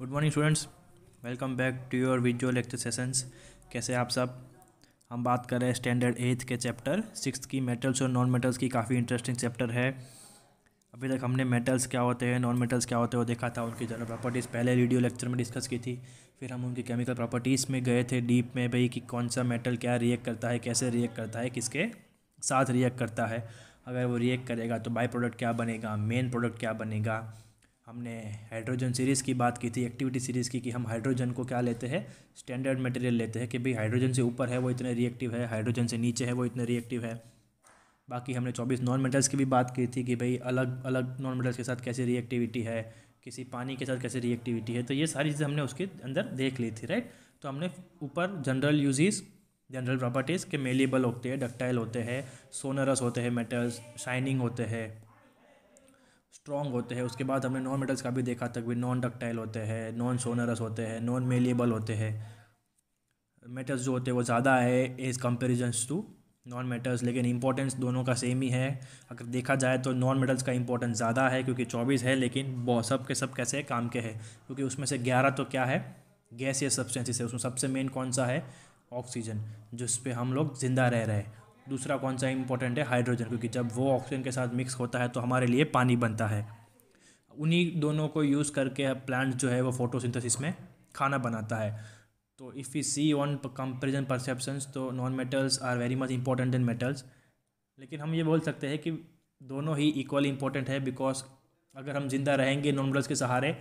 Good morning students welcome back to your visual lecture sessions कैसे आप सब हम बात कर रहे हैं स्टैंडर्ड एथ के चैप्टर सिक्स की मेटल्स और नॉन मेटल्स की काफ़ी इंटरेस्टिंग चैप्टर है अभी तक हमने मेटल्स क्या होते हैं नॉन मेटल्स क्या होते हैं वो देखा था उनकी जनरल प्रॉपर्टीज़ पहले वीडियो लेक्चर में डिस्कस की थी फिर हम उनकी केमिकल प्रॉपर्टीज़ में गए थे डीप में भाई कि कौन सा मेटल क्या रिएक्ट करता है कैसे रिएक्ट करता है किसके साथ रिएक्ट करता है अगर वो रिएक्ट करेगा तो बाई प्रोडक्ट क्या बनेगा मेन प्रोडक्ट क्या बनेगा हमने हाइड्रोजन सीरीज़ की बात की थी एक्टिविटी सीरीज़ की कि हम हाइड्रोजन को क्या लेते हैं स्टैंडर्ड मटेरियल लेते हैं कि भाई हाइड्रोजन से ऊपर है वो इतने रिएक्टिव है हाइड्रोजन से नीचे है वो इतने रिएक्टिव है बाकी हमने चौबीस नॉन मेटल्स की भी बात की थी कि भाई अलग अलग नॉन मेटल्स के साथ कैसे रिएक्टिविटी है किसी पानी के साथ कैसे रिएक्टिविटी है तो ये सारी चीज़ें हमने उसके अंदर देख ली थी राइट तो हमने ऊपर जनरल यूजेस जनरल प्रॉपर्टीज़ के मेलेबल होते हैं डक्टाइल होते हैं सोनरस होते हैं मेटल्स शाइनिंग होते हैं स्ट्रॉन्ग होते हैं उसके बाद हमने नॉन मेटल्स का भी देखा था कि नॉन डक्टाइल होते हैं नॉन सोनरस होते हैं नॉन मेलिएबल होते हैं मेटल्स जो होते हैं वो ज़्यादा है as comparison to non metals लेकिन इंपॉर्टेंस दोनों का सेम ही है अगर देखा जाए तो नॉन मेटल्स का इंपॉर्टेंस ज़्यादा है क्योंकि चौबीस है लेकिन बहुत सब के सब कैसे काम के हैं क्योंकि उसमें से ग्यारह तो क्या है गैस या सब्सटेंसेस है उसमें सबसे मेन कौन सा है ऑक्सीजन जिस हम लोग ज़िंदा रह रहे हैं दूसरा कौन सा इंपॉर्टेंट है हाइड्रोजन क्योंकि जब वो ऑक्सीजन के साथ मिक्स होता है तो हमारे लिए पानी बनता है उन्हीं दोनों को यूज़ करके प्लांट जो है वो फोटोसिंथेसिस में खाना बनाता है तो if you see on comparison perceptions तो non metals are very much important in metals लेकिन हम ये बोल सकते हैं कि दोनों ही इक्वली इंपॉर्टेंट है बिकॉज अगर हम जिंदा रहेंगे नॉन मेटल्स के सहारे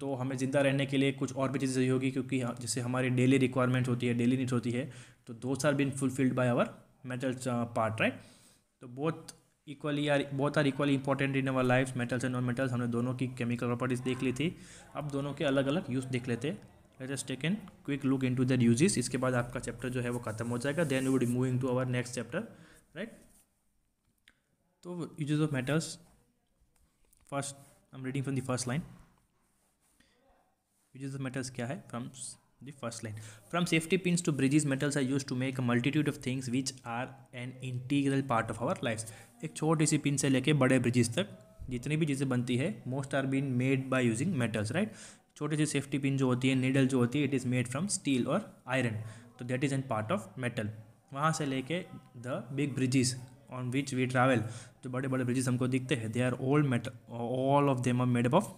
तो हमें ज़िंदा रहने के लिए कुछ और भी चीज़ें चाहिए होगी क्योंकि हाँ, जैसे हमारी डेली रिक्वायरमेंट्स होती है डेली नीड्स होती है तो दो are been fulfilled by our metals part right तो बहुत इक्वली आर बहुत are equally important in our life metals and non metals हमने दोनों की केमिकल प्रॉपर्टीज देख ली थी अब दोनों के अलग अलग यूज़ देख लेते let's take an quick look into that uses इसके बाद आपका चैप्टर जो है वो खत्म हो जाएगा then would moving to our next chapter right तो uses of metals first I am reading from the first line uses of metals क्या है फ्रॉम the first line from safety pins to bridges metals are used to make a multitude of things which are an integral part of our lives एक छोटी C pin से लेके बड़े bridges तक जितनी भी चीज़ें बनती है most are been made by using metals right छोटी सी सेफ्टी पिन जो होती है नीडल जो होती है it is made from steel और आयरन तो that is an part of metal वहाँ से लेके the big bridges on which we travel जो बड़े बड़े ब्रिजेस हमको दिखते हैं they are old metal all of them are made of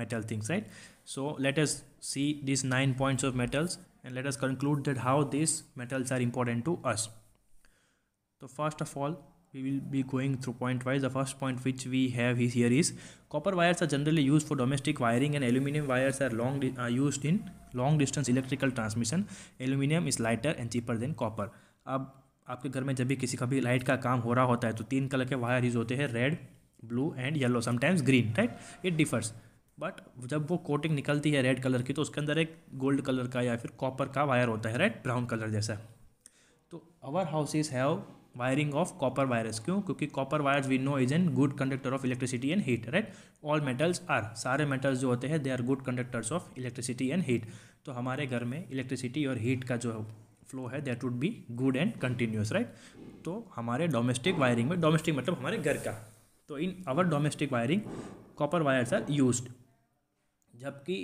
metal things right so let us see these nine points of metals and let us conclude that how these metals are important to us so first of all we will be going through point wise the first point which we have is here is copper wires are generally used for domestic wiring and aluminum wires are long are used in long distance electrical transmission aluminum is lighter and cheaper than copper अब आपके घर में जब भी किसी का भी light का काम हो रहा होता है तो तीन कलर के वायर यूज होते हैं रेड ब्लू एंड बट जब वो कोटिंग निकलती है रेड कलर की तो उसके अंदर एक गोल्ड कलर का या फिर कॉपर का वायर होता है राइट ब्राउन कलर जैसा तो our houses have wiring of copper wires क्यों क्योंकि copper wires we know is an good conductor of electricity and heat right all metals are सारे मेटल्स जो होते हैं they are good conductors of electricity and heat तो हमारे घर में इलेक्ट्रिसिटी और हीट का जो फ्लो है that would be good and continuous right तो हमारे डोमेस्टिक वायरिंग में डोमेस्टिक मतलब हमारे घर का तो in our domestic wiring copper wires are used जबकि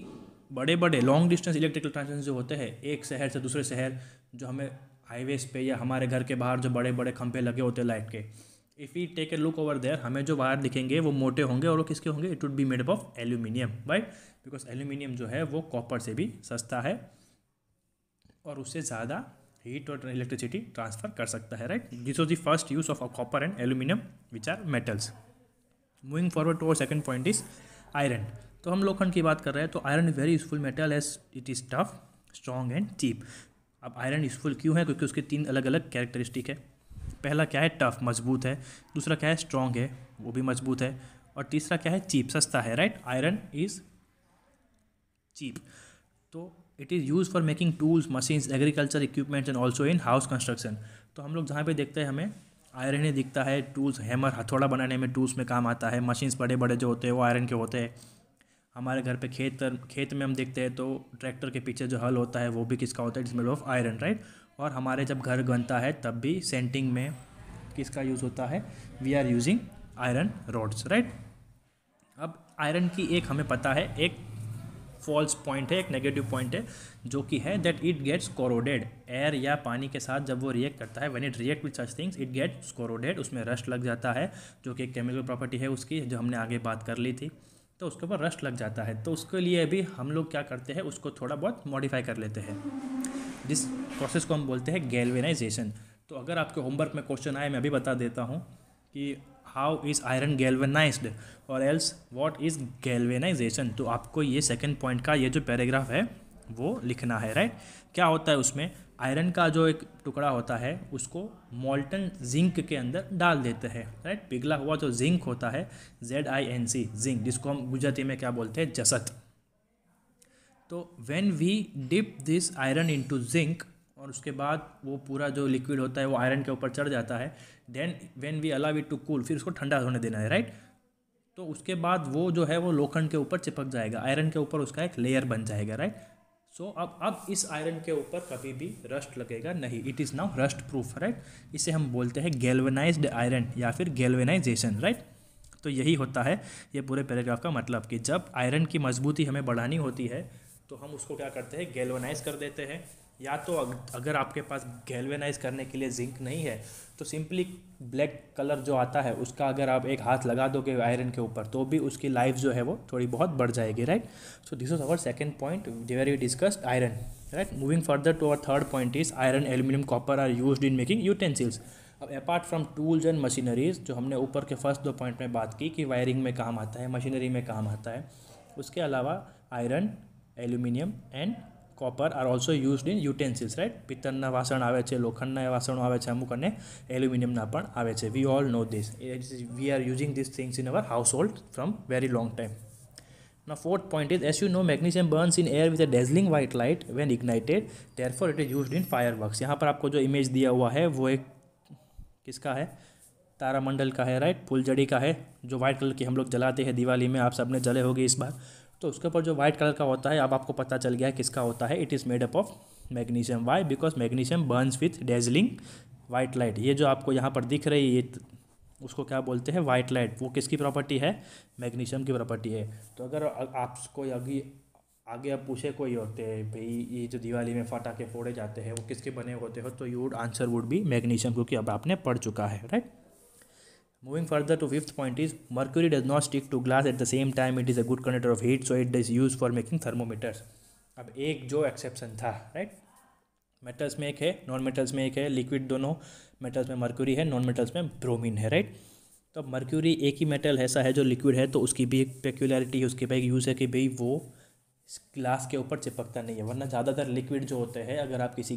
बड़े बड़े लॉन्ग डिस्टेंस इलेक्ट्रिकल ट्रांसमिशन जो होते हैं एक शहर से दूसरे शहर जो हमें हाईवेज पे या हमारे घर के बाहर जो बड़े बड़े खंभे लगे होते हैं लाइट के if you take a look over there हमें जो वायर दिखेंगे वो मोटे होंगे और वो किसके होंगे it would be made up of aluminium right because aluminium जो है वो कॉपर से भी सस्ता है और उससे ज़्यादा हीट और इलेक्ट्रिसिटी ट्रांसफर कर सकता है right this was the first use of copper and aluminium which are metals moving forward to second point is iron तो हम लोखंड की बात कर रहे हैं तो iron very useful metal as it is tough strong and cheap अब आयरन यूजफुल क्यों है क्योंकि उसके तीन अलग अलग कैरेक्टरिस्टिक है पहला क्या है टफ मजबूत है दूसरा क्या है स्ट्रॉन्ग है वो भी मजबूत है और तीसरा क्या है चीप सस्ता है राइट आयरन इज़ चीप तो it is use for making tools machines agriculture equipments and also in house construction तो हम लोग जहाँ पे देखते हैं हमें आयरन ही दिखता है टूल्स हैमर हथौड़ा बनाने में टूल्स में काम आता है मशीन्स बड़े बड़े जो होते हैं वो आयरन के होते हैं हमारे घर पे खेत खेत में हम देखते हैं तो ट्रैक्टर के पीछे जो हल होता है वो भी किसका होता है it's made of iron right और हमारे जब घर बनता है तब भी सेंटिंग में किसका यूज़ होता है we are using iron rods right अब आयरन की एक हमें पता है एक फॉल्स पॉइंट है एक नेगेटिव पॉइंट है जो कि है that it gets corroded air या पानी के साथ जब वो रिएक्ट करता है when it react with such things it gets corroded उसमें रस्ट लग जाता है जो कि एक केमिकल प्रॉपर्टी है उसकी जो हमने आगे बात कर ली थी तो उसके ऊपर रस्ट लग जाता है तो उसके लिए भी हम लोग क्या करते हैं उसको थोड़ा बहुत मॉडिफाई कर लेते हैं जिस प्रोसेस को हम बोलते हैं गैल्वेनाइजेशन तो अगर आपके होमवर्क में क्वेश्चन आए मैं अभी बता देता हूँ कि हाउ इज़ आयरन गैल्वेनाइज्ड और एल्स वॉट इज़ गैल्वेनाइजेशन तो आपको ये सेकेंड पॉइंट का ये जो पैराग्राफ है वो लिखना है राइट क्या होता है उसमें आयरन का जो एक टुकड़ा होता है उसको मोल्टन जिंक के अंदर डाल देते हैं राइट पिघला हुआ जो जिंक होता है Z I N C zinc जिसको हम गुजराती में क्या बोलते हैं जसत तो when we dip this iron into zinc और उसके बाद वो पूरा जो लिक्विड होता है वो आयरन के ऊपर चढ़ जाता है then when we allow it to cool फिर उसको ठंडा होने देना है राइट तो उसके बाद वो जो है वो लोखंड के ऊपर चिपक जाएगा आयरन के ऊपर उसका एक लेयर बन जाएगा राइट सो so, अब अब इस आयरन के ऊपर कभी भी रस्ट लगेगा नहीं it is now rust proof right इसे हम बोलते हैं गेलवेनाइज आयरन या फिर गेलवेनाइजेशन राइट तो यही होता है ये पूरे पैराग्राफ का मतलब कि जब आयरन की मजबूती हमें बढ़ानी होती है तो हम उसको क्या करते हैं गेलवेनाइज कर देते हैं या तो अगर आपके पास गैल्वेनाइज करने के लिए जिंक नहीं है तो सिंपली ब्लैक कलर जो आता है उसका अगर आप एक हाथ लगा दोगे आयरन के ऊपर तो भी उसकी लाइफ जो है वो थोड़ी बहुत बढ़ जाएगी right so this is our second point where you discussed iron right moving further to our third point is iron aluminium copper are use in making utensils अब apart from tools and machineries जो हमने ऊपर के first दो point में बात की कि वायरिंग में काम आता है मशीनरी में काम आता है उसके अलावा iron aluminium and copper are also use in utensils right पित्तन वसण आए लोखंड वसणों आए अमुक एल्युमिनियम आए we all know this we are using this things in our household from very long time न fourth point is as you know magnesium burns in air with a dazzling white light when ignited therefore it is use in fireworks यहाँ पर आपको जो image दिया हुआ है वो एक किसका है तारामंडल का है राइट right? फुलझड़ी का है जो व्हाइट कलर की हम लोग जलाते हैं दिवाली में आप सबने जले होगी इस बार तो उसके ऊपर जो वाइट कलर का होता है अब आपको पता चल गया है किसका होता है it is made up of magnesium why because magnesium burns with dazzling white light ये जो आपको यहाँ पर दिख रही है ये उसको क्या बोलते हैं वाइट लाइट वो किसकी प्रॉपर्टी है मैग्नीशियम की प्रॉपर्टी है तो अगर आपको आगे आगे अब पूछे कोई होते तो, हैं भाई ये जो दिवाली में फटाके फोड़े जाते हैं वो किसके बने होते हो तो यू वुड आंसर वुड भी मैग्नीशियम क्योंकि अब आपने पढ़ चुका है राइट Moving further to fifth point is mercury does not stick to glass at the same time it is a good conductor of heat so it is used for making thermometers. अब एक जो exception था right? Metals में एक है non metals में एक है liquid दोनों metals में mercury है non metals में bromine है right? तो mercury एक ही metal ऐसा है जो liquid है तो उसकी भी एक peculiarity है उसके भाई यूज़ है कि भाई वो ग्लास के ऊपर चिपकता नहीं है वरना ज़्यादातर लिक्विड जो होते हैं अगर आप किसी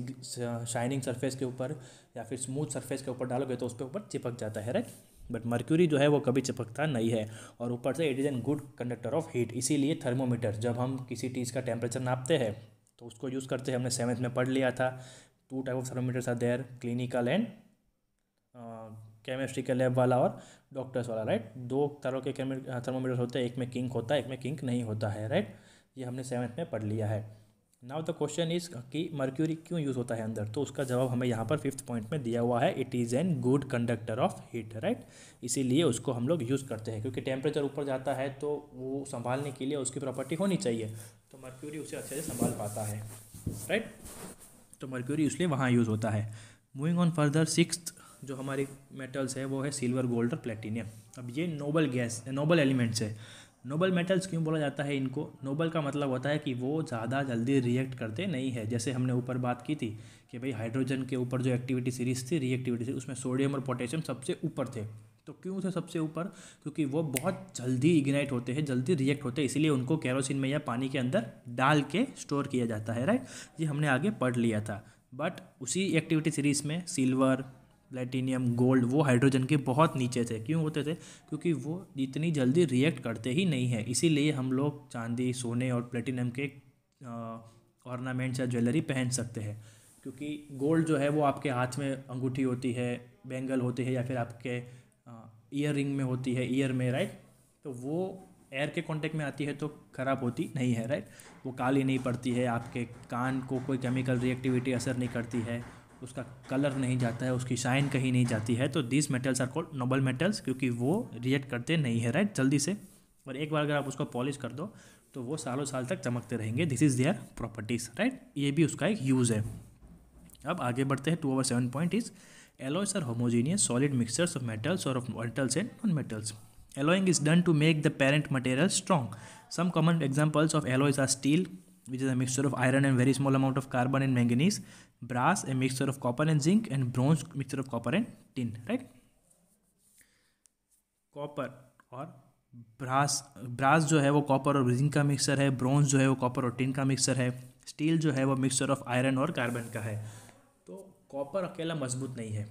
शाइनिंग सरफेस के ऊपर या फिर स्मूथ सरफेस के ऊपर डालोगे तो उसके ऊपर चिपक जाता है राइट बट मर्क्यूरी जो है वो कभी चिपकता नहीं है और ऊपर से it is an good conductor of heat इसीलिए थर्मोमीटर जब हम किसी चीज़ का टेम्परेचर नापते हैं तो उसको यूज़ करते हैं हमने सेवन्थ में पढ़ लिया था two type of thermometers are there clinical and chemistry के लैब वाला और डॉक्टर्स वाला राइट दो तरह के थर्मोमीटर्स होते हैं एक में किंक होता है एक में किंक नहीं होता है राइट ये हमने सेवन्थ में पढ़ लिया है नाउ द क्वेश्चन इज कि मर्क्यूरी क्यों यूज़ होता है अंदर तो उसका जवाब हमें यहाँ पर फिफ्थ पॉइंट में दिया हुआ है it is an good conductor of heat right इसीलिए उसको हम लोग यूज़ करते हैं क्योंकि टेम्परेचर ऊपर जाता है तो वो संभालने के लिए उसकी प्रॉपर्टी होनी चाहिए तो मर्क्यूरी उसे अच्छे से संभाल पाता है राइट right? तो मर्क्यूरी इसलिए वहाँ यूज़ होता है मूविंग ऑन फर्दर सिक्स जो हमारी मेटल्स है वो है सिल्वर गोल्ड और प्लेटिनियम अब ये नोबल गैस नोबल एलिमेंट्स है नोबल मेटल्स क्यों बोला जाता है इनको नोबल का मतलब होता है कि वो ज़्यादा जल्दी रिएक्ट करते नहीं है जैसे हमने ऊपर बात की थी कि भाई हाइड्रोजन के ऊपर जो एक्टिविटी सीरीज थी रिएक्टिविटी सीरीज उसमें सोडियम और पोटेशियम सबसे ऊपर थे तो क्यों थे सबसे ऊपर क्योंकि वो बहुत जल्दी इग्नाइट होते हैं जल्दी रिएक्ट होते हैं इसलिए उनको कैरोसिन में या पानी के अंदर डाल के स्टोर किया जाता है राइट ये हमने आगे पढ़ लिया था बट उसी एक्टिविटी सीरीज़ में सिल्वर प्लेटिनियम गोल्ड वो हाइड्रोजन के बहुत नीचे थे क्यों होते थे क्योंकि वो इतनी जल्दी रिएक्ट करते ही नहीं है इसीलिए हम लोग चांदी सोने और प्लेटिनियम के ऑर्नामेंट्स या ज्वेलरी पहन सकते हैं क्योंकि गोल्ड जो है वो आपके हाथ में अंगूठी होती है बैंगल होती है या फिर आपके ईयर रिंग में होती है ईयर में राइट तो वो एयर के कांटेक्ट में आती है तो ख़राब होती नहीं है राइट वो काली नहीं पड़ती है आपके कान को कोई केमिकल रिएक्टिविटी असर नहीं करती है उसका कलर नहीं जाता है उसकी शाइन कहीं नहीं जाती है तो this metals are called noble metals क्योंकि वो रिएक्ट करते नहीं है राइट जल्दी से और एक बार अगर आप उसको पॉलिश कर दो तो वो सालों साल तक चमकते रहेंगे this is their properties right ये भी उसका एक यूज़ है अब आगे बढ़ते हैं to our seven point is alloys are homogeneous solid mixtures of metals और of metals and non metals alloying is done to make the parent material strong some common examples of alloys are steel which is a mixture of iron and very small amount of carbon and manganese brass a mixture of copper and zinc and bronze mixture of copper and tin right copper or brass brass jo hai wo copper aur zinc ka mixture hai bronze jo hai wo copper aur tin ka mixture hai steel jo hai wo mixture of iron aur carbon ka hai to copper akela mazboot nahi hai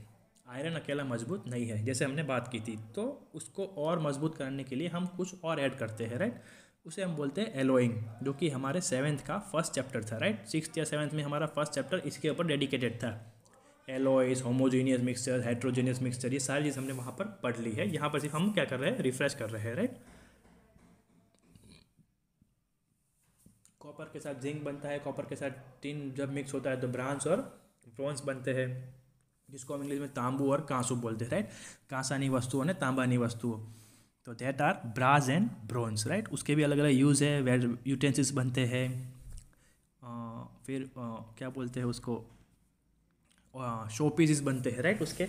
iron अकेला मजबूत नहीं है जैसे हमने बात की थी तो उसको और मजबूत करने के लिए हम कुछ और ऐड करते हैं राइट उसे हम बोलते हैं एलोइंग जो कि हमारे सेवन्थ का फर्स्ट चैप्टर था राइट सिक्स या सेवन्थ में हमारा फर्स्ट चैप्टर इसके ऊपर डेडिकेटेड था alloys homogeneous mixture heterogeneous mixture ये सारी चीज़ हमने वहाँ पर पढ़ ली है यहाँ पर सिर्फ हम क्या कर रहे हैं रिफ्रेश कर रहे हैं राइट कॉपर के साथ जिंक बनता है कॉपर के साथ टिन जब मिक्स होता है तो ब्रांस और ब्रॉन्स बनते हैं जिसको हम इंग्लिश में तांबू और कांसू बोलते हैं राइट कांसानी वस्तुओं ने तांबानी वस्तुओं तो that are brass and bronze right उसके भी अलग अलग यूज़ है वेर यूटेंसिल्स बनते हैं फिर आ, क्या बोलते हैं उसको शो पीसिस बनते हैं राइट उसके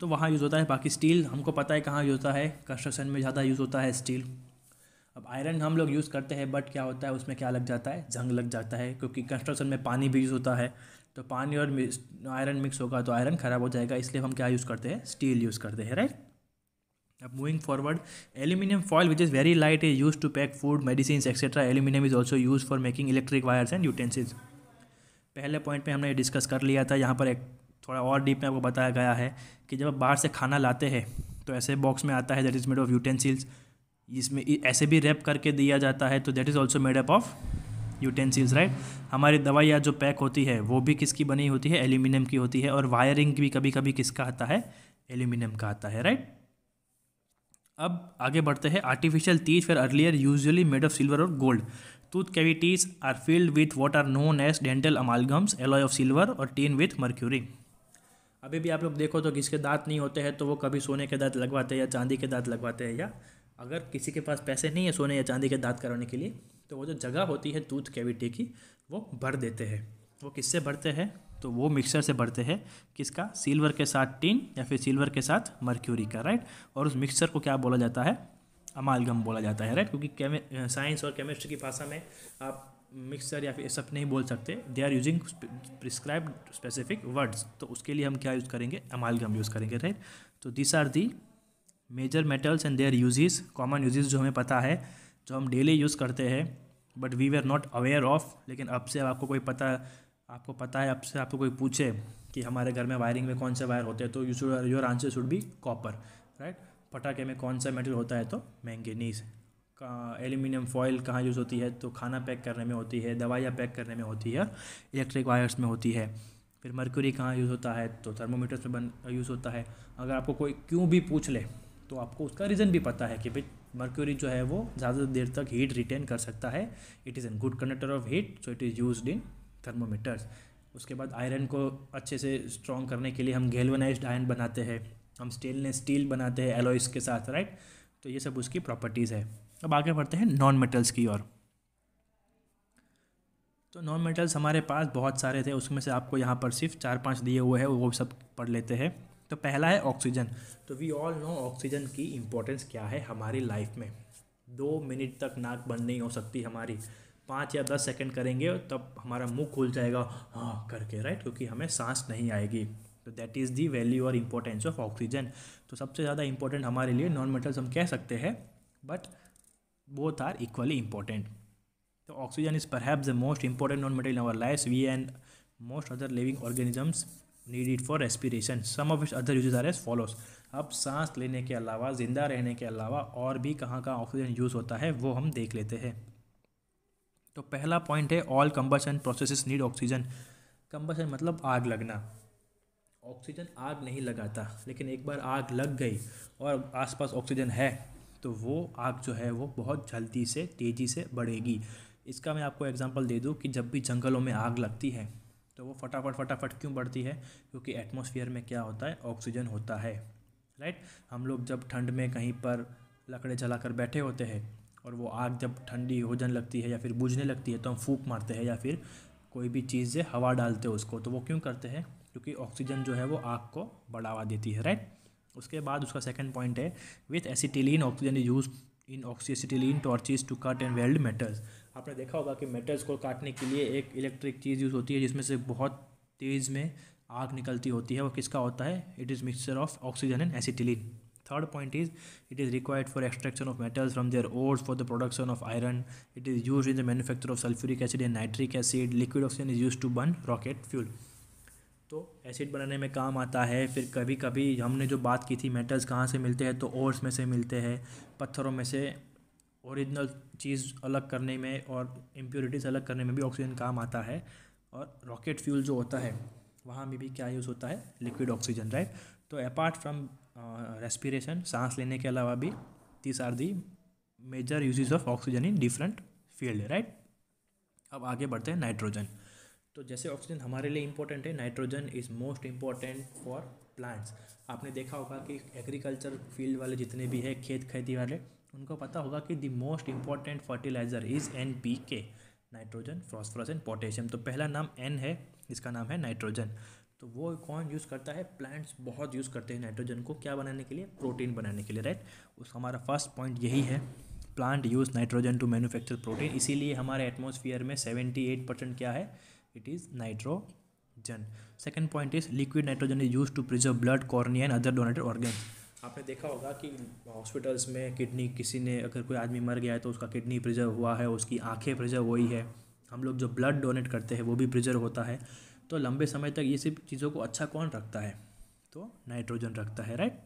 तो वहाँ यूज़ होता है बाकी स्टील हमको पता है कहाँ यूज़ होता है कंस्ट्रक्शन में ज़्यादा यूज़ होता है स्टील अब आयरन हम लोग यूज़ करते हैं बट क्या होता है उसमें क्या लग जाता है जंग लग जाता है क्योंकि कंस्ट्रक्शन में पानी भी यूज़ होता है तो पानी और आयरन मिक्स होगा तो आयरन ख़राब हो जाएगा इसलिए हम क्या यूज़ करते हैं स्टील यूज़ करते हैं राइट अब moving forward aluminium foil which is very light is use to pack food medicine etcetera aluminium is also use for making electric wires and utensils पहले पॉइंट पे हमने डिस्कस कर लिया था यहाँ पर एक थोड़ा और डीप में आपको बताया गया है कि जब आप बाहर से खाना लाते हैं तो ऐसे बॉक्स में आता है that is made of utensils इसमें ऐसे भी रैप करके दिया जाता है तो that is also made up of utensils right हमारी दवाइयाँ जो पैक होती है वो भी किसकी बनी होती है एल्यूमिनियम की होती है और वायरिंग भी कभी कभी किसका आता है एल्यूमिनियम का आता है राइट right? अब आगे बढ़ते हैं आर्टिफिशियल टीथ फिर earlier usually made of silver और gold tooth cavities are filled with what are known as dental amalgams alloy of silver और टीन विथ मर्क्यूरी अभी भी आप लोग देखो तो किसके दांत नहीं होते हैं तो वो कभी सोने के दांत लगवाते हैं या चांदी के दांत लगवाते हैं या अगर किसी के पास पैसे नहीं है सोने या चांदी के दांत कराने के लिए तो वो जो जगह होती है टूथ कैविटी की वो भर देते हैं वो किससे भरते हैं तो वो मिक्सचर से भरते हैं किसका सिल्वर के साथ टिन या फिर सिल्वर के साथ मर्क्यूरी का राइट और उस मिक्सचर को क्या बोला जाता है अमालगम बोला जाता है राइट क्योंकि साइंस और केमिस्ट्री की भाषा में आप मिक्सचर या फिर सब नहीं बोल सकते they are using prescribe specific words तो उसके लिए हम क्या यूज़ करेंगे अमालगम यूज़ करेंगे राइट तो this are the major metals and their uses common uses जो हमें पता है जो हम डेली यूज़ करते हैं but we we are not aware of लेकिन अब से आपको कोई पता आपको पता है आपसे आपको कोई पूछे कि हमारे घर में वायरिंग में कौन से वायर होते हैं तो you should your answer should be copper right पटाखे में कौन सा मेटेरियल होता है तो मैंगनीज एल्यूमिनियम फॉयल कहाँ यूज़ होती है तो खाना पैक करने में होती है दवाइयाँ पैक करने में होती है इलेक्ट्रिक वायर्स में होती है फिर मर्क्यूरी कहाँ यूज़ होता है तो थर्मोमीटर्स में बन यूज़ होता है अगर आपको कोई क्यों भी पूछ ले तो आपको उसका रीज़न भी पता है कि भाई मर्क्यूरी जो है वो ज़्यादा देर तक हीट रिटेन कर सकता है it is an good conductor of heat so it is use in thermometers उसके बाद आयरन को अच्छे से स्ट्रॉन्ग करने के लिए हम गेलवेनाइज आयरन बनाते हैं हम स्टेनलेस स्टील बनाते हैं एलोइस के साथ राइट तो ये सब उसकी प्रॉपर्टीज़ है अब आगे बढ़ते हैं नॉन मेटल्स की ओर तो नॉन मेटल्स हमारे पास बहुत सारे थे उसमें से आपको यहाँ पर सिर्फ चार पांच दिए हुए हैं वो सब पढ़ लेते हैं तो पहला है ऑक्सीजन तो वी ऑल नो ऑक्सीजन की इम्पोर्टेंस क्या है हमारी लाइफ में दो मिनट तक नाक बंद नहीं हो सकती हमारी पाँच या दस सेकंड करेंगे तब हमारा मुंह खुल जाएगा हाँ करके राइट क्योंकि हमें सांस नहीं आएगी तो दैट इज़ दी वैल्यू और इम्पोर्टेंस ऑफ ऑक्सीजन तो सबसे ज़्यादा इंपॉर्टेंट हमारे लिए नॉन मेटल्स हम कह सकते हैं but both are equally important तो ऑक्सीजन इज़ पर the most important non metal in our life we and most other living organisms need it for respiration some of other uses are as follows अब सांस लेने के अलावा ज़िंदा रहने के अलावा और भी कहाँ कहाँ ऑक्सीजन यूज़ होता है वो हम देख लेते हैं तो पहला पॉइंट है all combustion processes need oxygen combustion मतलब आग लगना ऑक्सीजन आग नहीं लगाता लेकिन एक बार आग लग गई और आसपास ऑक्सीजन है तो वो आग जो है वो बहुत जल्दी से तेज़ी से बढ़ेगी इसका मैं आपको एग्जांपल दे दूँ कि जब भी जंगलों में आग लगती है तो वो फटाफट फटाफट क्यों बढ़ती है क्योंकि एटमोसफियर में क्या होता है ऑक्सीजन होता है राइट हम लोग जब ठंड में कहीं पर लकड़े जलाकर बैठे होते हैं और वो आग जब ठंडी हो जाने लगती है या फिर बुझने लगती है तो हम फूक मारते हैं या फिर कोई भी चीज़ से हवा डालते हैं उसको तो वो क्यों करते हैं क्योंकि ऑक्सीजन जो है वो आग को बढ़ावा देती है राइट उसके बाद उसका सेकंड पॉइंट है with acetylene oxygen is use in oxyacetylene torches to cut and weld metals आपने देखा होगा कि मेटल्स को काटने के लिए एक इलेक्ट्रिक चीज़ यूज़ होती है जिसमें से बहुत तेज़ में आग निकलती होती है वो किसका होता है it is mixture of oxygen and acetylene third point is it is required for extraction of metals from their ores for the production of iron it is used in the manufacture of sulfuric acid and nitric acid liquid oxygen is used to burn rocket fuel तो acid बनाने में काम आता है फिर कभी कभी हमने जो बात की थी मेटल्स कहाँ से मिलते हैं तो ओर्स में से मिलते हैं पत्थरों में से ओरिजिनल चीज़ अलग करने में और इम्प्योरिटीज़ अलग करने में भी ऑक्सीजन काम आता है और रॉकेट फ्यूल जो होता है वहाँ में भी क्या यूज़ होता है लिक्विड ऑक्सीजन राइट तो अपार्ट फ्रॉम रेस्पिरेशन सांस लेने के अलावा भी this are the major uses of oxygen in different field right अब आगे बढ़ते हैं नाइट्रोजन तो जैसे ऑक्सीजन हमारे लिए इम्पोर्टेंट है nitrogen is most important for plants आपने देखा होगा कि एग्रीकल्चर फील्ड वाले जितने भी हैं खेत खेती वाले उनको पता होगा कि the most important fertilizer is N P K nitrogen phosphorus and potassium तो पहला नाम एन है इसका नाम है नाइट्रोजन तो वो कौन यूज़ करता है प्लांट्स बहुत यूज़ करते हैं नाइट्रोजन को क्या बनाने के लिए प्रोटीन बनाने के लिए राइट उस हमारा फर्स्ट पॉइंट यही है plant use nitrogen to manufacture protein इसीलिए हमारे एटमोसफियर में सेवेंटी एट परसेंट क्या है it is nitrogen second point is liquid nitrogen is use to preserve blood cornea and other donated organ आपने देखा होगा कि हॉस्पिटल्स में किडनी किसी ने अगर कोई आदमी मर गया है तो उसका किडनी प्रिजर्व हुआ है उसकी आंखें प्रिजर्व हुई है हम लोग जो ब्लड डोनेट करते हैं वो भी प्रिजर्व होता है तो लंबे समय तक ये सब चीज़ों को अच्छा कौन रखता है तो नाइट्रोजन रखता है राइट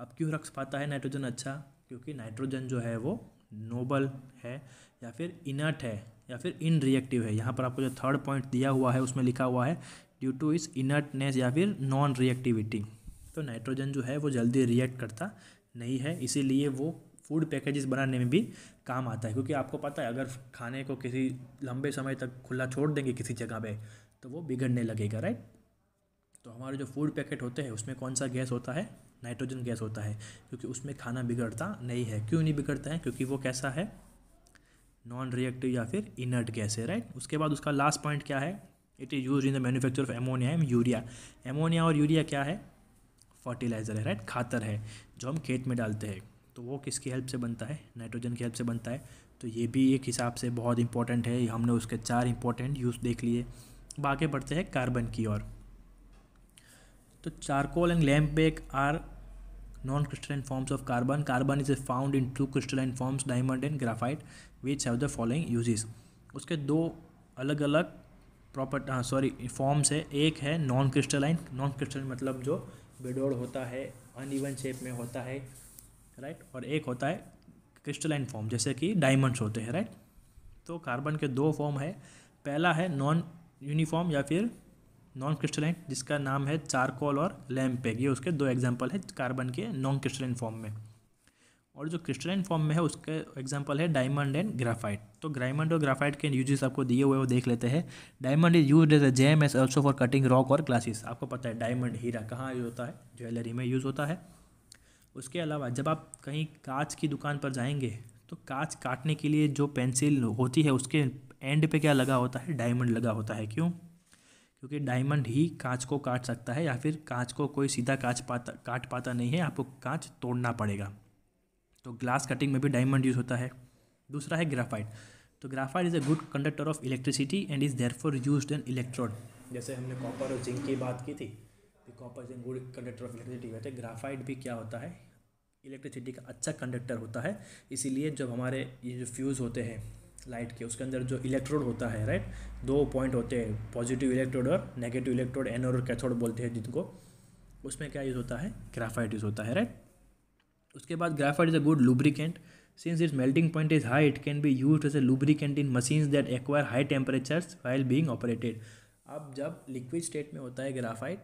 अब क्यों रख पाता है नाइट्रोजन अच्छा क्योंकि नाइट्रोजन जो है वो नोबल है या फिर इनर्ट है या फिर इन रिएक्टिव है यहाँ पर आपको जो थर्ड पॉइंट दिया हुआ है उसमें लिखा हुआ है ड्यू टू इस इनर्टनेस या फिर नॉन रिएक्टिविटी तो नाइट्रोजन जो है वो जल्दी रिएक्ट करता नहीं है इसीलिए वो फूड पैकेजेस बनाने में भी काम आता है क्योंकि आपको पता है अगर खाने को किसी लंबे समय तक खुला छोड़ देंगे किसी जगह पे तो वो बिगड़ने लगेगा राइट तो हमारे जो फूड पैकेट होते हैं उसमें कौन सा गैस होता है नाइट्रोजन गैस होता है क्योंकि उसमें खाना बिगड़ता नहीं है क्यों नहीं बिगड़ता है क्योंकि वो कैसा है नॉन रिएक्टिव या फिर इनर्ट गैस है राइट उसके बाद उसका लास्ट पॉइंट क्या है it is use in the manufacture of ammonia um urea ammonia और यूरिया क्या है फर्टिलाइज़र है राइट खातर है जो हम खेत में डालते हैं तो वो किसकी हेल्प से बनता है नाइट्रोजन की हेल्प से बनता है तो ये भी एक हिसाब से बहुत इंपॉर्टेंट है हमने उसके चार इंपॉर्टेंट यूज़ देख लिए अब आगे बढ़ते हैं कार्बन की ओर तो charcoal and lamp black are non crystalline forms of carbon carbon is found in two crystalline forms diamond and graphite which have the following uses उसके दो अलग अलग प्रॉपर सॉरी हाँ, फॉर्म्स है एक है नॉन क्रिस्टलाइन नॉन क्रिस्टलाइन मतलब जो बेडोर होता है अन ईवन शेप में होता है राइट और एक होता है क्रिस्टलाइन फॉर्म जैसे कि डायमंड्स होते हैं राइट तो कार्बन के दो फॉर्म है पहला है नॉन यूनिफॉर्म या फिर नॉन क्रिस्टलाइन जिसका नाम है चारकोल और लैम्पेग पैग ये उसके दो एग्जाम्पल है कार्बन के नॉन क्रिस्टलाइन फॉर्म में और जो क्रिस्टलाइन फॉर्म में है उसके एग्जाम्पल है डायमंड एंड ग्राफाइट तो ग्राइमंड और ग्राफाइट के यूजेस आपको दिए हुए वो देख लेते हैं diamond is use as a gem as also for cutting rock और ग्लासेस आपको पता है डायमंड हीरा कहाँ यूज होता है ज्वेलरी में यूज़ होता है उसके अलावा जब आप कहीं कांच की दुकान पर जाएंगे तो कांच काटने के लिए जो पेंसिल होती है उसके एंड पे क्या लगा होता है डायमंड लगा होता है क्यों क्योंकि डायमंड ही कांच को काट सकता है या फिर कांच को कोई सीधा कांच पाता काट पाता नहीं है आपको कांच तोड़ना पड़ेगा तो ग्लास कटिंग में भी डायमंड यूज़ होता है दूसरा है ग्राफाइट तो graphite is a good conductor of electricity and is therefore use an electrode जैसे हमने कॉपर और जिंक की बात की थी कि copper is good conductor of electricity वैसे ग्राफाइट भी क्या होता है इलेक्ट्रिसिटी का अच्छा कंडक्टर होता है इसीलिए जब हमारे ये जो फ्यूज़ होते हैं लाइट के उसके अंदर जो इलेक्ट्रोड होता है राइट दो पॉइंट होते हैं पॉजिटिव इलेक्ट्रोड और नेगेटिव इलेक्ट्रोड एनोड और कैथोड बोलते हैं जिनको उसमें क्या यूज़ होता है ग्राफाइट यूज़ होता है राइट उसके बाद graphite is a good lubricant since its melting point is high it can be use as a lubricant in machine that acquire high temperatures while being operated अब जब liquid state में होता है graphite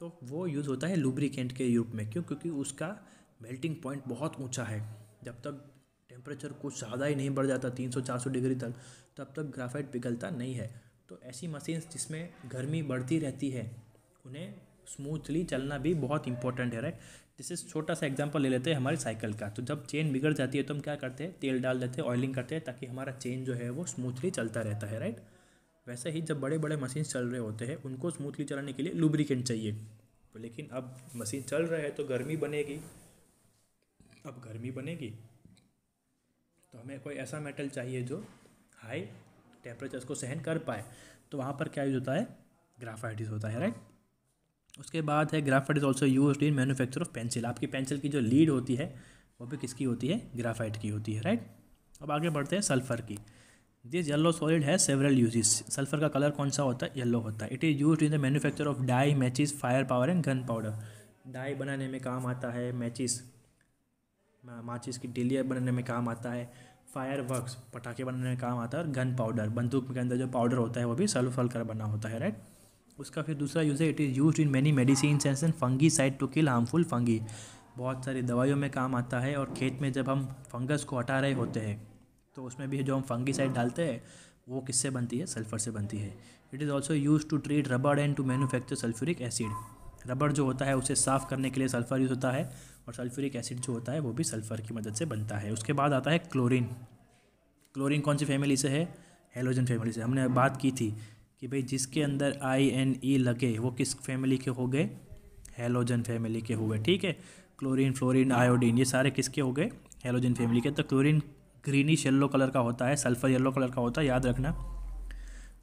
तो वो use होता है lubricant के रूप में क्यों क्योंकि उसका मेल्टिंग पॉइंट बहुत ऊंचा है जब तक टेम्परेचर कुछ ज़्यादा ही नहीं बढ़ जाता 300-400 डिग्री तक तब तक ग्राफाइट पिघलता नहीं है तो ऐसी मशीन्स जिसमें गर्मी बढ़ती रहती है उन्हें स्मूथली चलना भी बहुत इंपॉर्टेंट है राइट जैसे छोटा सा एग्जांपल ले लेते हैं हमारी साइकिल का तो जब चेन बिगड़ जाती है तो हम क्या करते हैं तेल डाल देते हैं ऑयलिंग करते हैं ताकि हमारा चेन जो है वो स्मूथली चलता रहता है राइट वैसे ही जब बड़े बड़े मशीन चल रहे होते हैं उनको स्मूथली चलाने के लिए लुब्रिकेंट चाहिए तो लेकिन अब मशीन चल रहा है तो गर्मी बनेगी अब गर्मी बनेगी तो हमें कोई ऐसा मेटल चाहिए जो हाई टेम्परेचर को सहन कर पाए तो वहाँ पर क्या यूज़ होता है ग्राफाइट यूज़ होता है राइट उसके बाद है graphite is also use in manufacture of pencil आपकी पेंसिल की जो लीड होती है वो भी किसकी होती है ग्राफाइट की होती है राइट अब आगे बढ़ते हैं सल्फ़र की दिस येलो सॉलिड है सेवरल यूजेस सल्फर का कलर कौन सा होता है येलो होता है it is use in the manufacture of dye matches fire power and gunpowder dye बनाने में काम आता है मैचिस माचिस की डिलियर बनाने में काम आता है फायर वर्कस पटाखे बनाने में काम आता है और गन पाउडर बंदूक के अंदर जो पाउडर होता है वो भी सल्फल कर बना होता है राइट उसका फिर दूसरा यूज़ है it is use in many medicine and fungicide to kill harmful fungi बहुत सारी दवाइयों में काम आता है और खेत में जब हम फंगस को हटा रहे होते हैं तो उसमें भी जो हम फंगी साइड डालते हैं वो किससे बनती है सल्फर से बनती है it is also use to treat rubber and to manufacture sulphuric acid रबड़ जो होता है उसे साफ़ करने के लिए सल्फर यूज़ होता है और सल्फ्यूरिक एसिड जो होता है वो भी सल्फ़र की मदद से बनता है उसके बाद आता है क्लोरीन क्लोरीन कौन सी फैमिली से है हेलोजन फैमिली से हमने बात की थी कि भाई जिसके अंदर आई एन ई लगे वो किस फैमिली के हो गए हेलोजन फैमिली के हुए ठीक है क्लोरीन फ्लोरीन आयोडीन ये सारे किसके हो गए हेलोजन फैमिली के तो क्लोरीन ग्रीनिश येलो कलर का होता है सल्फ़र येलो कलर का होता है याद रखना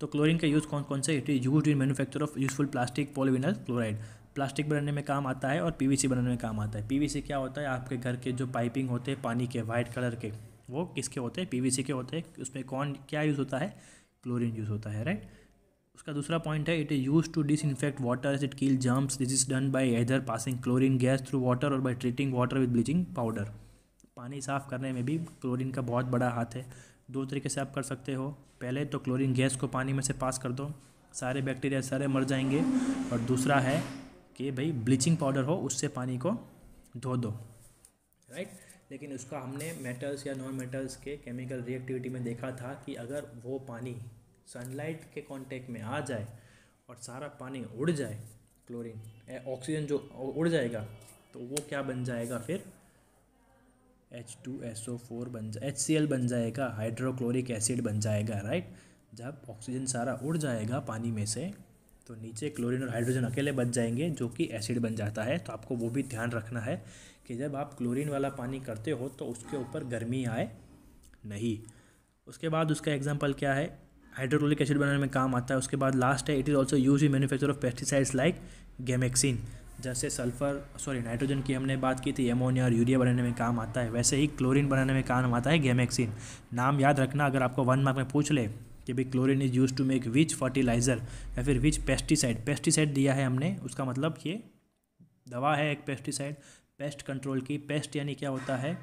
तो क्लोरीन का यूज़ कौन कौन सा it is use in manufacture of useful plastic polyvinyl chloride plastic बनाने में काम आता है और पीवीसी बनाने में काम आता है पीवीसी क्या होता है आपके घर के जो पाइपिंग होते हैं पानी के वाइट कलर के वो किसके होते हैं पीवीसी के होते हैं उसमें कौन क्या यूज़ होता है क्लोरीन यूज़ होता है राइट उसका दूसरा पॉइंट है it is use to disinfect water it kill germs this is done by either passing chlorine gas through water और by treating water with bleaching powder पानी साफ करने में भी क्लोरीन का बहुत बड़ा हाथ है दो तरीके से आप कर सकते हो पहले तो क्लोरीन गैस को पानी में से पास कर दो सारे बैक्टीरिया सारे मर जाएंगे और दूसरा है कि भाई ब्लीचिंग पाउडर हो उससे पानी को धो दो राइट लेकिन उसका हमने मेटल्स या नॉन मेटल्स के केमिकल रिएक्टिविटी में देखा था कि अगर वो पानी सनलाइट के कांटेक्ट में आ जाए और सारा पानी उड़ जाए क्लोरीन ऑक्सीजन जो उड़ जाएगा तो वो क्या बन जाएगा फिर H two S O four बन जाए एच सी एल बन जाएगा हाइड्रोक्लोरिक एसिड बन जाएगा राइट जब ऑक्सीजन सारा उड़ जाएगा पानी में से तो नीचे क्लोरीन और हाइड्रोजन अकेले बच जाएंगे जो कि एसिड बन जाता है तो आपको वो भी ध्यान रखना है कि जब आप क्लोरीन वाला पानी करते हो तो उसके ऊपर गर्मी आए नहीं उसके बाद उसका एग्जाम्पल क्या है हाइड्रोक्लोरिक एसिड बनाने में काम आता है उसके बाद लास्ट है it is also use in manufacture of pesticides like gammexane जैसे सल्फर सॉरी नाइट्रोजन की हमने बात की थी एमोनिया और यूरिया बनाने में काम आता है वैसे ही क्लोरीन बनाने में काम आता है गेमेक्सिन नाम याद रखना अगर आपको वन मार्क में पूछ ले कि भाई chlorine is use to make which fertiliser या फिर विच पेस्टिसाइड पेस्टिसाइड दिया है हमने उसका मतलब ये दवा है एक पेस्टिसाइड पेस्ट कंट्रोल की पेस्ट यानी क्या होता है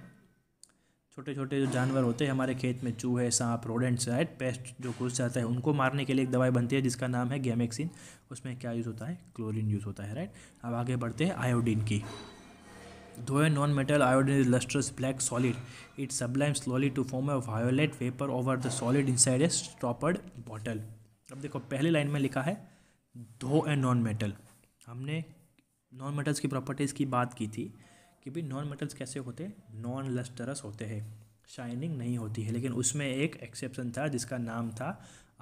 छोटे छोटे जो जानवर होते हैं हमारे खेत में चूहे सांप रोडेंट्स राइट पेस्ट जो घुस जाता है उनको मारने के लिए एक दवाई बनती है जिसका नाम है गैमेक्सिन उसमें क्या यूज़ होता है क्लोरीन यूज़ होता है राइट अब आगे बढ़ते हैं आयोडीन की दो a non metal iodine is lustrous black solid it sublime slowly to form a violet vapour over the solid inside a stoppered bottle अब देखो पहली लाइन में लिखा है दो ए नॉन मेटल हमने नॉन मेटल्स की प्रॉपर्टीज़ की बात की थी कि भी नॉन मेटल्स कैसे होते नॉन लस्टरस होते हैं शाइनिंग नहीं होती है लेकिन उसमें एक एक्सेप्शन था जिसका नाम था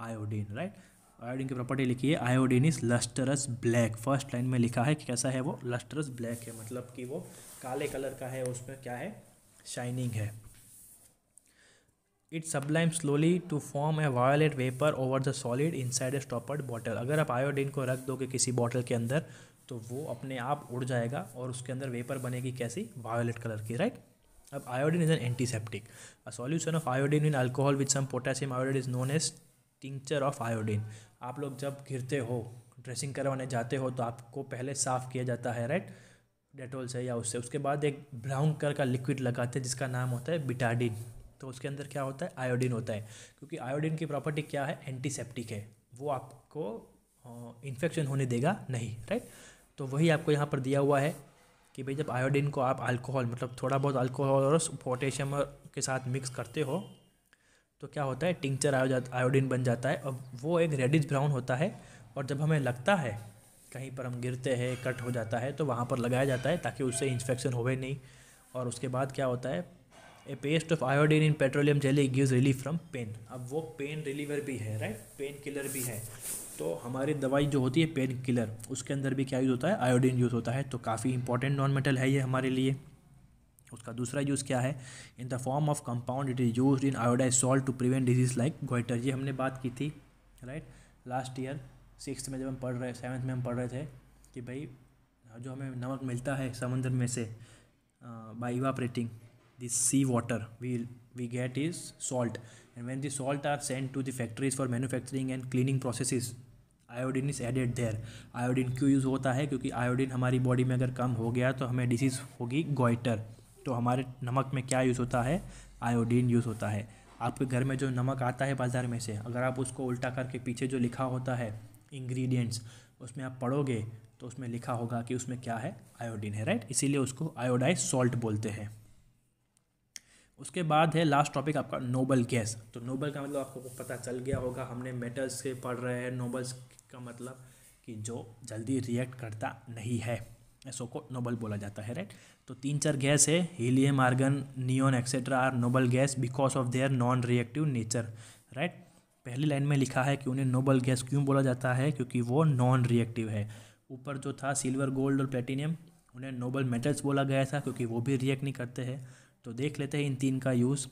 आयोडीन राइट आयोडीन की प्रॉपर्टी लिखी है iodine is lustrous black first line में लिखा है कि कैसा है वो लस्टरस ब्लैक है मतलब कि वो काले कलर का है उसमें क्या है शाइनिंग है it sublime slowly to form a violet vapour over the solid inside a stoppered bottle अगर आप आयोडीन को रख दोगे किसी बॉटल के अंदर तो वो अपने आप उड़ जाएगा और उसके अंदर वेपर बनेगी कैसी वायोलेट कलर की राइट अब iodine is an antiseptic a solution of iodine in alcohol with some potassium iodine is known as tincture of iodine आप लोग जब घिरते हो ड्रेसिंग करवाने जाते हो तो आपको पहले साफ़ किया जाता है राइट डेटोल से या उससे उसके बाद एक ब्राउन कलर का लिक्विड लगाते हैं जिसका नाम होता है बिटाडिन तो उसके अंदर क्या होता है आयोडीन होता है क्योंकि आयोडीन की प्रॉपर्टी क्या है एंटीसेप्टिक है वो आपको इन्फेक्शन होने देगा नहीं राइट तो वही आपको यहाँ पर दिया हुआ है कि भाई जब आयोडीन को आप अल्कोहल मतलब थोड़ा बहुत अल्कोहल और पोटेशियम के साथ मिक्स करते हो तो क्या होता है टिंचर आयोडीन बन जाता है और वो एक रेडिश ब्राउन होता है और जब हमें लगता है कहीं पर हम गिरते हैं कट हो जाता है तो वहाँ पर लगाया जाता है ताकि उससे इन्फेक्शन होवे नहीं और उसके बाद क्या होता है a paste of iodine in petroleum jelly gives relief from pain अब वो पेन रिलीवर भी है राइट पेन किलर भी है तो हमारी दवाई जो होती है पेन किलर उसके अंदर भी क्या यूज़ होता है आयोडीन यूज़ होता है तो काफ़ी इंपॉर्टेंट नॉन मेटल है ये हमारे लिए उसका दूसरा यूज़ क्या है in the form of compound it is use in iodise salt to prevent disease like goitre ये हमने बात की थी राइट लास्ट ईयर सिक्स में जब हम पढ़ रहे सेवन्थ में हम पढ़ रहे थे कि भाई जो हमें नमक मिलता है समुद्र में से by evaporating this sea water we we get is salt and when the salt are sent to the factories for manufacturing and cleaning processes iodine is added there iodine क्यों यूज़ होता है क्योंकि आयोडीन हमारी body में अगर कम हो गया तो हमें डिसीज़ होगी गोइटर तो हमारे नमक में क्या यूज़ होता है आयोडीन यूज़ होता है आपके घर में जो नमक आता है बाज़ार में से अगर आप उसको उल्टा करके पीछे जो लिखा होता है इंग्रीडियंट्स उसमें आप पढ़ोगे तो उसमें लिखा होगा कि उसमें क्या है आयोडीन है राइट इसीलिए उसको आयोडाइज सॉल्ट बोलते हैं उसके बाद है लास्ट टॉपिक आपका नोबल गैस तो नोबल का मतलब आपको पता चल गया होगा हमने मेटल्स के पढ़ रहे हैं नोबल्स का मतलब कि जो जल्दी रिएक्ट करता नहीं है ऐसो को नोबल बोला जाता है राइट तो तीन चार गैस है helium argon neon etcetera are noble gas because of their non reactive nature right पहली लाइन में लिखा है कि उन्हें नोबल गैस क्यों बोला जाता है क्योंकि वो नॉन रिएक्टिव है ऊपर जो था सिल्वर गोल्ड और प्लेटिनियम उन्हें नोबल मेटल्स बोला गया था क्योंकि वो भी रिएक्ट नहीं करते हैं तो देख लेते हैं इन तीन का यूज़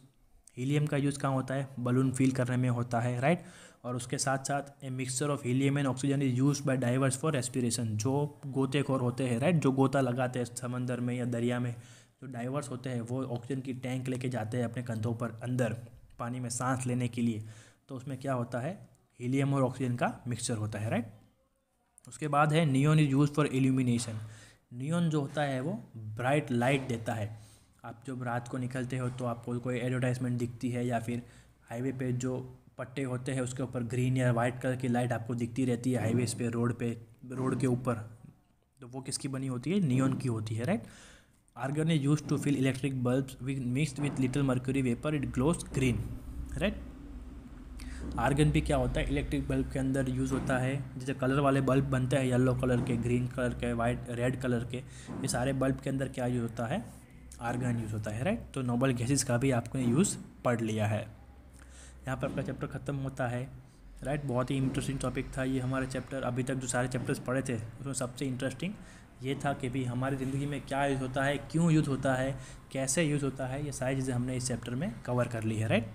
हीलियम का यूज़ कहाँ होता है बलून फील करने में होता है राइट और उसके साथ साथ a mixture of helium and oxygen is use by divers for respiration जो गोतेखोर होते हैं राइट जो गोता लगाते हैं समंदर में या दरिया में जो डाइवर्स होते हैं वो ऑक्सीजन की टैंक लेके जाते हैं अपने कंधों पर अंदर पानी में सांस लेने के लिए तो उसमें क्या होता है हीलियम और ऑक्सीजन का मिक्सचर होता है राइट उसके बाद है neon is use for illumination neon जो होता है वो ब्राइट लाइट देता है आप जब रात को निकलते हो तो आपको कोई एडवर्टाइजमेंट दिखती है या फिर हाईवे पे जो पट्टे होते हैं उसके ऊपर ग्रीन या वाइट कलर की लाइट आपको दिखती रहती है हाईवेज़ पे रोड पे रोड के ऊपर तो वो किसकी बनी होती है नियोन की होती है right argon is use to fill electric bulb with mixed with little mercury vapour it glows green right argon भी क्या होता है इलेक्ट्रिक बल्ब के अंदर यूज़ होता है जैसे कलर वाले बल्ब बनते हैं येलो कलर के ग्रीन कलर के वाइट रेड कलर के ये सारे बल्ब के अंदर क्या यूज़ होता है आर्गन यूज़ होता है राइट तो नोबल गैसेस का भी आपने यूज़ पढ़ लिया है यहाँ पर आपका चैप्टर ख़त्म होता है राइट बहुत ही इंटरेस्टिंग टॉपिक था ये हमारे चैप्टर अभी तक जो सारे चैप्टर्स पढ़े थे उसमें सबसे इंटरेस्टिंग ये था कि भाई हमारी ज़िंदगी में क्या यूज़ होता है क्यों यूज़ होता है कैसे यूज़ होता है ये सारी चीज़ें हमने इस चैप्टर में कवर कर ली है राइट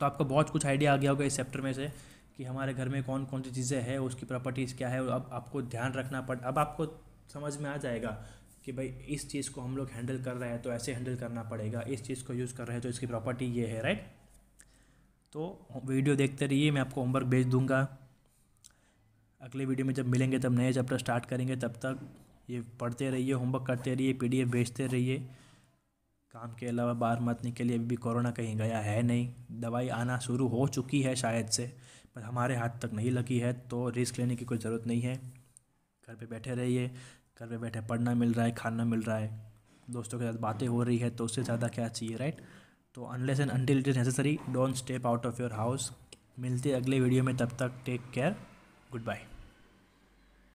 तो आपको बहुत कुछ आइडिया आ गया होगा इस चैप्टर में से कि हमारे घर में कौन कौन सी चीज़ें हैं उसकी प्रॉपर्टीज़ क्या है अब आपको ध्यान रखना पड़ अब आपको समझ में आ जाएगा कि भाई इस चीज़ को हम लोग हैंडल कर रहे हैं तो ऐसे हैंडल करना पड़ेगा इस चीज़ को यूज़ कर रहे हैं तो इसकी प्रॉपर्टी ये है राइट तो वीडियो देखते रहिए मैं आपको होमवर्क भेज दूँगा अगले वीडियो में जब मिलेंगे तब नए चैप्टर स्टार्ट करेंगे तब तक ये पढ़ते रहिए होमवर्क करते रहिए पीडीएफ भेजते रहिए काम के अलावा बाहर मत निकलिए अभी भी कोरोना कहीं गया है नहीं दवाई आना शुरू हो चुकी है शायद से पर हमारे हाथ तक नहीं लगी है तो रिस्क लेने की कोई ज़रूरत नहीं है घर पे बैठे रहिए घर पे बैठे पढ़ना मिल रहा है खाना मिल रहा है दोस्तों के साथ बातें हो रही है तो उससे ज़्यादा क्या चाहिए राइट तो unless and until it is necessary don't step out of your house मिलते अगले वीडियो में तब तक टेक केयर गुड बाय